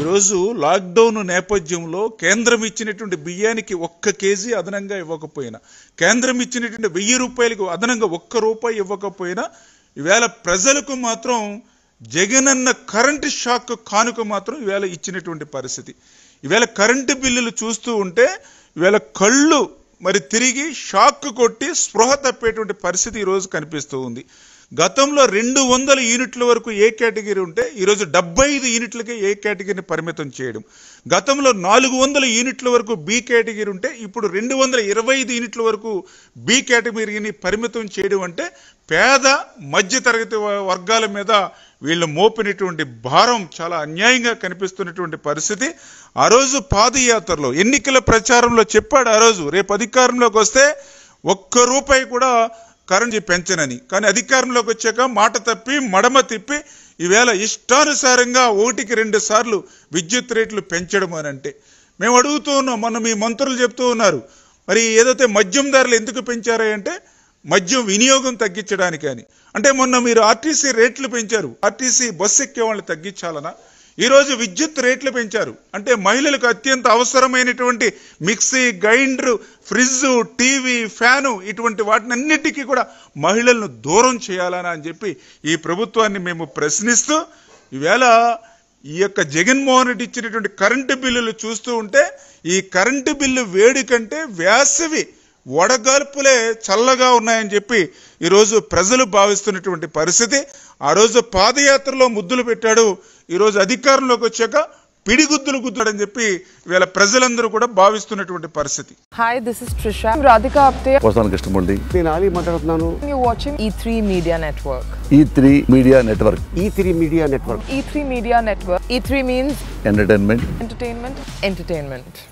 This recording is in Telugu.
ఈరోజు లాక్డౌన్ నేపథ్యంలో కేంద్రం ఇచ్చినటువంటి బియ్యానికి ఒక్క కేజీ అదనంగా ఇవ్వకపోయినా కేంద్రం ఇచ్చినటువంటి వెయ్యి రూపాయలకు అదనంగా ఒక్క రూపాయి ఇవ్వకపోయినా ఈవేళ ప్రజలకు మాత్రం జగనన్న కరెంటు షాక్ కానుక మాత్రం ఈవేళ ఇచ్చినటువంటి పరిస్థితి ఈవేళ కరెంటు బిల్లులు చూస్తూ ఉంటే ఈవేళ కళ్ళు మరి తిరిగి షాక్ కొట్టి స్పృహ తప్పేటువంటి పరిస్థితి ఈరోజు కనిపిస్తూ ఉంది గతంలో రెండు వందల యూనిట్ల వరకు ఏ కేటగిరీ ఉంటే ఈరోజు డెబ్బై ఐదు యూనిట్లకే ఏ కేటగిరీని పరిమితం చేయడం గతంలో నాలుగు వందల యూనిట్ల వరకు బి కేటగిరీ ఉంటే ఇప్పుడు రెండు వందల ఇరవై ఐదు యూనిట్ల వరకు బి కేటగిరీని పరిమితం చేయడం అంటే పేద మధ్యతరగతి వర్గాల మీద వీళ్ళు మోపినటువంటి భారం చాలా అన్యాయంగా కనిపిస్తున్నటువంటి పరిస్థితి ఆ రోజు పాదయాత్రలో ఎన్నికల ప్రచారంలో చెప్పాడు ఆ రోజు రేపు అధికారంలోకి వస్తే ఒక్క రూపాయి కూడా కరెన్సీ పెంచనని కానీ అధికారంలోకి వచ్చాక మాట తప్పి మడమ తిప్పి ఈవేళ ఇష్టానుసారంగా ఒకటికి రెండు సార్లు విద్యుత్ రేట్లు పెంచడం అని అంటే మేము అడుగుతూ ఉన్నాం మొన్న మీ మంత్రులు చెప్తూ ఉన్నారు మరి ఏదైతే మద్యం ధరలు ఎందుకు పెంచారా అంటే మద్యం వినియోగం తగ్గించడానికి అని అంటే మొన్న మీరు ఆర్టీసీ రేట్లు పెంచారు ఆర్టీసీ బస్సు ఎక్కే వాళ్ళు తగ్గించాలనా ఈరోజు విద్యుత్ రేట్లు పెంచారు అంటే మహిళలకు అత్యంత అవసరమైనటువంటి mixie grinder fridge TV fan ఇటువంటి వాటిని అన్నిటికీ కూడా మహిళలను దూరం చేయాలని అని చెప్పి ఈ ప్రభుత్వాన్ని మేము ప్రశ్నిస్తూ ఈవేళ ఈ యొక్క జగన్మోహన్ రెడ్డి ఇచ్చినటువంటి కరెంటు బిల్లులు చూస్తూ ఉంటే ఈ కరెంటు బిల్లు వేడి కంటే వేసవి వడగాల్పులే చల్లగా ఉన్నాయని చెప్పి ఈరోజు ప్రజలు భావిస్తున్నటువంటి పరిస్థితి ఆ రోజు పాదయాత్రలో ముద్దులు పెట్టాడు ఈరోజు అధికారంలోకి వచ్చాక పిడిగుద్దులు గుద్దాడని చెప్పి వీళ్ళ ప్రజలందరూ కూడా భావిస్తున్నటువంటి పరిస్థితి hi this is Trisha Radhika Apte వస్తాను కృష్ణమూర్తి నేను ఆలీ మాట్లాడుతున్నాను you watching three media network E three media network E three media network E three media network E three means entertainment entertainment entertainment